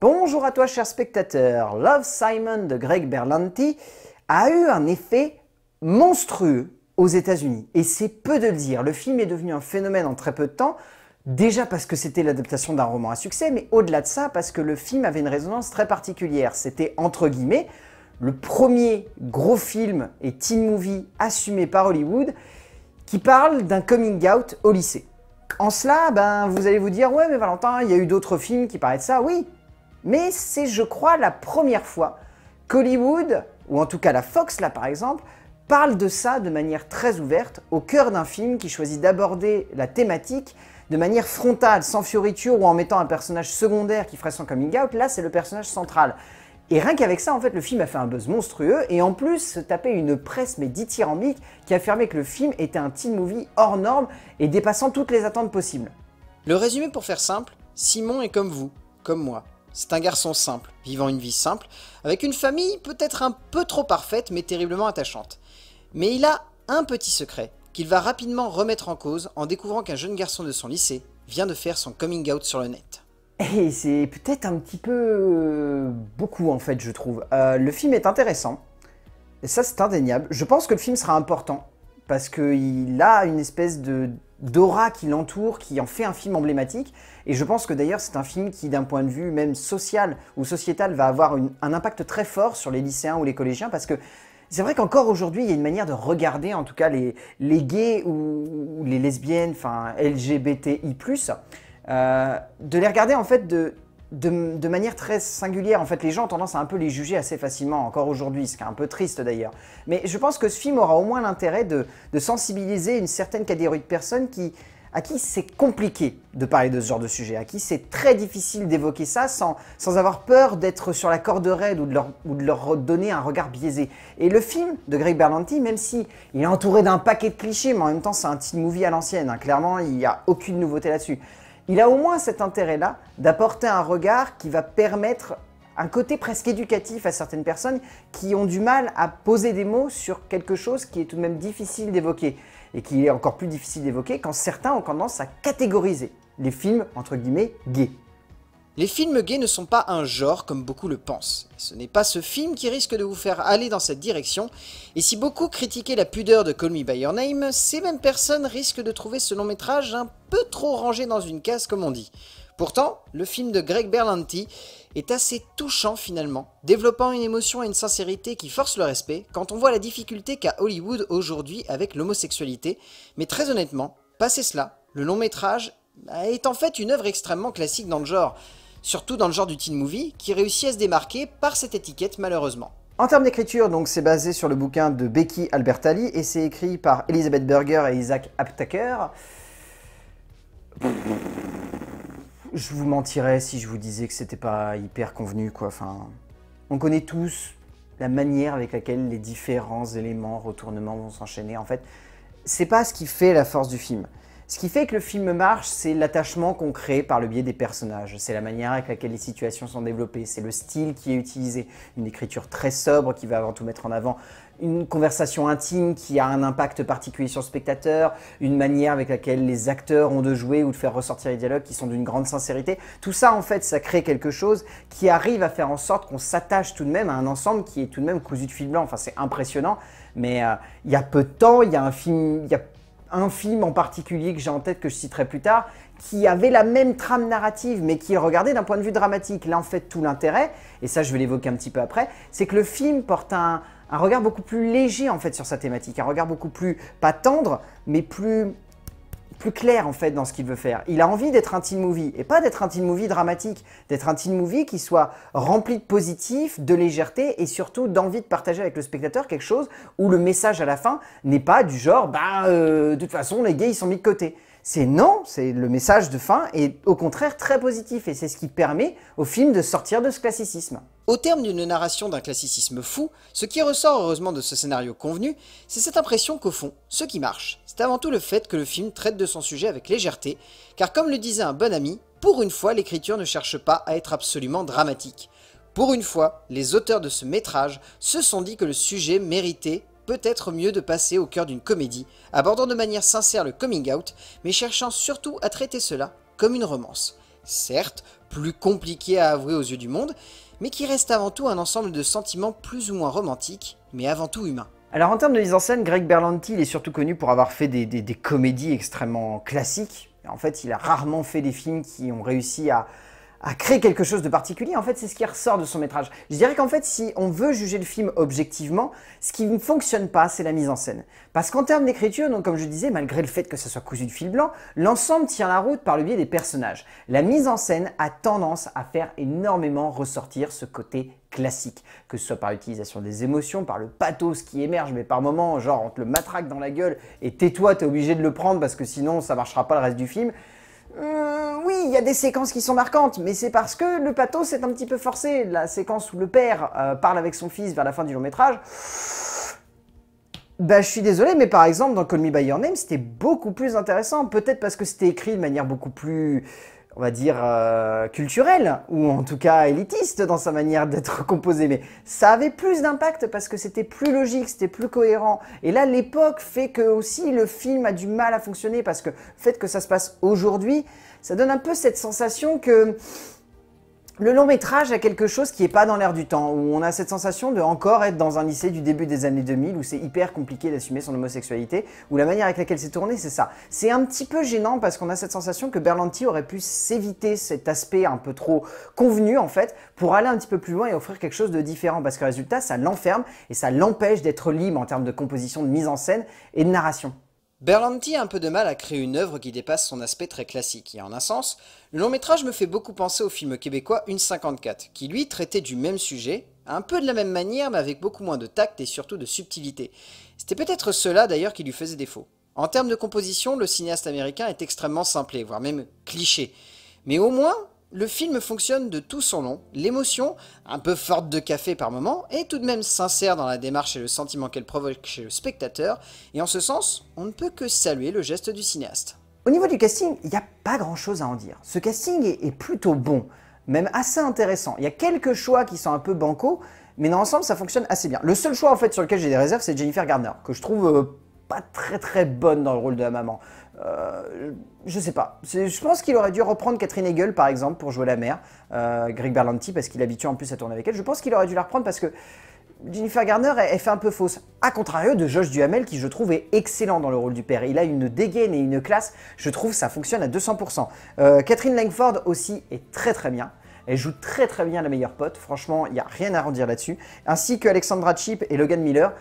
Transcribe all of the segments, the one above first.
Bonjour à toi cher spectateur, Love Simon de Greg Berlanti a eu un effet monstrueux aux États-Unis. Et c'est peu de le dire, le film est devenu un phénomène en très peu de temps, déjà parce que c'était l'adaptation d'un roman à succès, mais au-delà de ça parce que le film avait une résonance très particulière. C'était entre guillemets le premier gros film et teen movie assumé par Hollywood qui parle d'un coming out au lycée. En cela, ben, vous allez vous dire, ouais mais Valentin, il y a eu d'autres films qui parlaient de ça, oui, mais c'est, je crois, la première fois qu'Hollywood, ou en tout cas la Fox là par exemple, parle de ça de manière très ouverte, au cœur d'un film qui choisit d'aborder la thématique de manière frontale, sans fioriture ou en mettant un personnage secondaire qui ferait son coming out, là c'est le personnage central. Et rien qu'avec ça, en fait, le film a fait un buzz monstrueux et en plus se taper une presse mais dithyrambique qui affirmait que le film était un teen movie hors norme et dépassant toutes les attentes possibles. Le résumé pour faire simple, Simon est comme vous, comme moi. C'est un garçon simple, vivant une vie simple, avec une famille peut-être un peu trop parfaite mais terriblement attachante. Mais il a un petit secret qu'il va rapidement remettre en cause en découvrant qu'un jeune garçon de son lycée vient de faire son coming out sur le net. Et c'est peut-être un petit peu euh, beaucoup en fait je trouve. Euh, le film est intéressant, et ça c'est indéniable. Je pense que le film sera important, parce qu'il a une espèce de d'aura qui l'entoure, qui en fait un film emblématique. Et je pense que d'ailleurs c'est un film qui, d'un point de vue même social ou sociétal, va avoir un impact très fort sur les lycéens ou les collégiens parce que c'est vrai qu'encore aujourd'hui, il y a une manière de regarder, en tout cas, les, les gays ou, les lesbiennes, enfin LGBTI+, euh, de les regarder en fait de de, manière très singulière. En fait, les gens ont tendance à un peu les juger assez facilement, encore aujourd'hui, ce qui est un peu triste d'ailleurs. Mais je pense que ce film aura au moins l'intérêt de, sensibiliser une certaine catégorie de personnes qui, à qui c'est compliqué de parler de ce genre de sujet, à qui c'est très difficile d'évoquer ça sans, sans, avoir peur d'être sur la corde raide ou de, leur, donner un regard biaisé. Et le film de Greg Berlanti, même si il est entouré d'un paquet de clichés, mais en même temps c'est un teen movie à l'ancienne, hein, clairement il n'y a aucune nouveauté là-dessus il a au moins cet intérêt-là d'apporter un regard qui va permettre un côté presque éducatif à certaines personnes qui ont du mal à poser des mots sur quelque chose qui est tout de même difficile d'évoquer et qui est encore plus difficile d'évoquer quand certains ont tendance à catégoriser les films entre guillemets gays. Les films gays ne sont pas un genre comme beaucoup le pensent. Ce n'est pas ce film qui risque de vous faire aller dans cette direction, et si beaucoup critiquaient la pudeur de Call Me By Your Name, ces mêmes personnes risquent de trouver ce long métrage un peu trop rangé dans une case comme on dit. Pourtant, le film de Greg Berlanti est assez touchant finalement, développant une émotion et une sincérité qui forcent le respect quand on voit la difficulté qu'a Hollywood aujourd'hui avec l'homosexualité, mais très honnêtement, passé cela, le long métrage est en fait une œuvre extrêmement classique dans le genre surtout dans le genre du teen movie, qui réussit à se démarquer par cette étiquette malheureusement. En termes d'écriture, donc c'est basé sur le bouquin de Becky Albertalli et c'est écrit par Elizabeth Berger et Isaac Aptaker. Je vous mentirais si je vous disais que c'était pas hyper convenu quoi. Enfin, on connaît tous la manière avec laquelle les différents éléments, retournements vont s'enchaîner. En fait, c'est pas ce qui fait la force du film. Ce qui fait que le film marche, c'est l'attachement qu'on crée par le biais des personnages, c'est la manière avec laquelle les situations sont développées, c'est le style qui est utilisé, une écriture très sobre qui va avant tout mettre en avant une conversation intime qui a un impact particulier sur le spectateur, une manière avec laquelle les acteurs ont de jouer ou de faire ressortir les dialogues qui sont d'une grande sincérité. Tout ça, en fait, ça crée quelque chose qui arrive à faire en sorte qu'on s'attache tout de même à un ensemble qui est tout de même cousu de fil blanc. Enfin, c'est impressionnant, mais euh, il y a peu de temps, il y a un film, il un film en particulier que j'ai en tête que je citerai plus tard, qui avait la même trame narrative, mais qui regardait d'un point de vue dramatique. Là, en fait, tout l'intérêt, et ça je vais l'évoquer un petit peu après, c'est que le film porte un, un regard beaucoup plus léger en fait sur sa thématique, un regard beaucoup plus, pas tendre, mais plus plus clair en fait dans ce qu'il veut faire. Il a envie d'être un teen movie et pas d'être un teen movie dramatique, d'être un teen movie qui soit rempli de positif, de légèreté et surtout d'envie de partager avec le spectateur quelque chose où le message à la fin n'est pas du genre bah euh, de toute façon les gays ils sont mis de côté c'est non, c'est le message de fin et au contraire très positif et c'est ce qui permet au film de sortir de ce classicisme. Au terme d'une narration d'un classicisme fou, ce qui ressort heureusement de ce scénario convenu, c'est cette impression qu'au fond, ce qui marche, c'est avant tout le fait que le film traite de son sujet avec légèreté, car comme le disait un bon ami, pour une fois l'écriture ne cherche pas à être absolument dramatique. Pour une fois, les auteurs de ce métrage se sont dit que le sujet méritait peut-être mieux de passer au cœur d'une comédie, abordant de manière sincère le coming out, mais cherchant surtout à traiter cela comme une romance. Certes, plus compliquée à avouer aux yeux du monde, mais qui reste avant tout un ensemble de sentiments plus ou moins romantiques, mais avant tout humains. Alors en termes de mise en scène, Greg Berlanti il est surtout connu pour avoir fait des comédies extrêmement classiques. En fait, il a rarement fait des films qui ont réussi à, à créer quelque chose de particulier, en fait, c'est ce qui ressort de son métrage. Je dirais qu'en fait, si on veut juger le film objectivement, ce qui ne fonctionne pas, c'est la mise en scène. Parce qu'en termes d'écriture, donc comme je disais, malgré le fait que ce soit cousu de fil blanc, l'ensemble tient la route par le biais des personnages. La mise en scène a tendance à faire énormément ressortir ce côté classique, que ce soit par l'utilisation des émotions, par le pathos qui émerge, mais par moments, genre on te le matraque dans la gueule et tais-toi, t'es obligé de le prendre parce que sinon ça marchera pas le reste du film. Euh, oui, il y a des séquences qui sont marquantes, mais c'est parce que le pathos est un petit peu forcé. La séquence où le père euh, parle avec son fils vers la fin du long métrage. Bah, je suis désolé, mais par exemple, dans Call Me By Your Name, c'était beaucoup plus intéressant. Peut-être parce que c'était écrit de manière beaucoup plus on va dire, euh, culturel, ou en tout cas élitiste dans sa manière d'être composé, mais ça avait plus d'impact parce que c'était plus logique, c'était plus cohérent. Et là, l'époque fait que aussi le film a du mal à fonctionner parce que le fait que ça se passe aujourd'hui, ça donne un peu cette sensation que le long métrage a quelque chose qui n'est pas dans l'air du temps, où on a cette sensation de encore être dans un lycée du début des années 2000, où c'est hyper compliqué d'assumer son homosexualité, où la manière avec laquelle c'est tourné, c'est ça. C'est un petit peu gênant parce qu'on a cette sensation que Berlanti aurait pu s'éviter cet aspect un peu trop convenu, en fait, pour aller un petit peu plus loin et offrir quelque chose de différent, parce que résultat, ça l'enferme et ça l'empêche d'être libre en termes de composition, de mise en scène et de narration. Berlanti a un peu de mal à créer une œuvre qui dépasse son aspect très classique, et en un sens, le long métrage me fait beaucoup penser au film québécois Une 54, qui lui traitait du même sujet, un peu de la même manière mais avec beaucoup moins de tact et surtout de subtilité. C'était peut-être cela d'ailleurs qui lui faisait défaut. En termes de composition, le cinéaste américain est extrêmement simplé, voire même cliché. Mais au moins, le film fonctionne de tout son long, l'émotion, un peu forte de café par moment, est tout de même sincère dans la démarche et le sentiment qu'elle provoque chez le spectateur, et en ce sens, on ne peut que saluer le geste du cinéaste. Au niveau du casting, il n'y a pas grand chose à en dire. Ce casting est, plutôt bon, même assez intéressant. Il y a quelques choix qui sont un peu bancaux, mais dans l'ensemble, ça fonctionne assez bien. Le seul choix en fait sur lequel j'ai des réserves, c'est Jennifer Gardner, que je trouve euh, pas très très bonne dans le rôle de la maman. Euh, je sais pas. Je pense qu'il aurait dû reprendre Catherine Hegel, par exemple, pour jouer la mère. Euh, Greg Berlanti, parce qu'il habitue en plus à tourner avec elle. Je pense qu'il aurait dû la reprendre parce que Jennifer Garner, elle, fait un peu fausse. A contrario de Josh Duhamel, qui je trouve est excellent dans le rôle du père. Il a une dégaine et une classe. Je trouve ça fonctionne à 200%. Euh, Catherine Langford aussi est très très bien. Elle joue très très bien la meilleure pote. Franchement, il n'y a rien à redire là-dessus. Ainsi que Alexandra Chip et Logan Miller.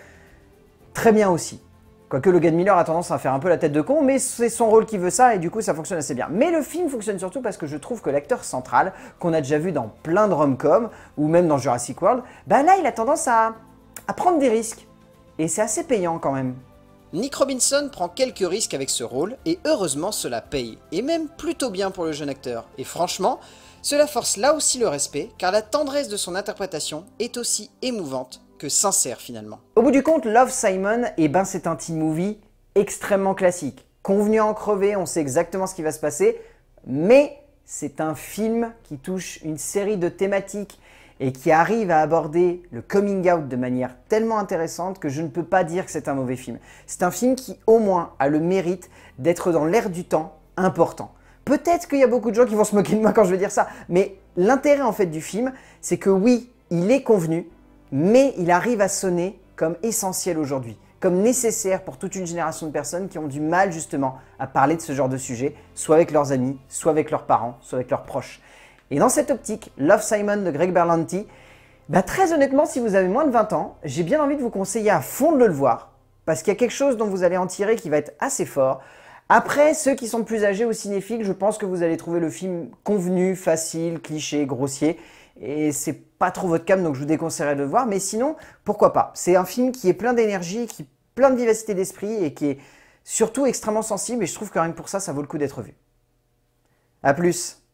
Très bien aussi. Quoique Logan Miller a tendance à faire un peu la tête de con, mais c'est son rôle qui veut ça et du coup ça fonctionne assez bien. Mais le film fonctionne surtout parce que je trouve que l'acteur central, qu'on a déjà vu dans plein de rom-com ou même dans Jurassic World, bah là il a tendance à, à prendre des risques. Et c'est assez payant quand même. Nick Robinson prend quelques risques avec ce rôle et heureusement cela paye, et même plutôt bien pour le jeune acteur. Et franchement, cela force là aussi le respect car la tendresse de son interprétation est aussi émouvante que sincère finalement. Au bout du compte, Love Simon, et eh ben, c'est un teen movie extrêmement classique. Convenu à en crever, on sait exactement ce qui va se passer, mais c'est un film qui touche une série de thématiques et qui arrive à aborder le coming out de manière tellement intéressante que je ne peux pas dire que c'est un mauvais film. C'est un film qui au moins a le mérite d'être dans l'air du temps important. Peut-être qu'il y a beaucoup de gens qui vont se moquer de moi quand je vais dire ça, mais l'intérêt en fait du film, c'est que oui, il est convenu, mais il arrive à sonner comme essentiel aujourd'hui, comme nécessaire pour toute une génération de personnes qui ont du mal justement à parler de ce genre de sujet, soit avec leurs amis, soit avec leurs parents, soit avec leurs proches. Et dans cette optique, Love Simon de Greg Berlanti, bah, très honnêtement, si vous avez moins de 20 ans, j'ai bien envie de vous conseiller à fond de le voir, parce qu'il y a quelque chose dont vous allez en tirer qui va être assez fort. Après, ceux qui sont plus âgés ou cinéphiles, je pense que vous allez trouver le film convenu, facile, cliché, grossier et c'est pas trop votre cam, donc je vous déconseillerais de le voir. Mais sinon, pourquoi pas C'est un film qui est plein d'énergie, qui est plein de vivacité d'esprit et qui est surtout extrêmement sensible. Et je trouve que rien que pour ça, ça vaut le coup d'être vu. A plus.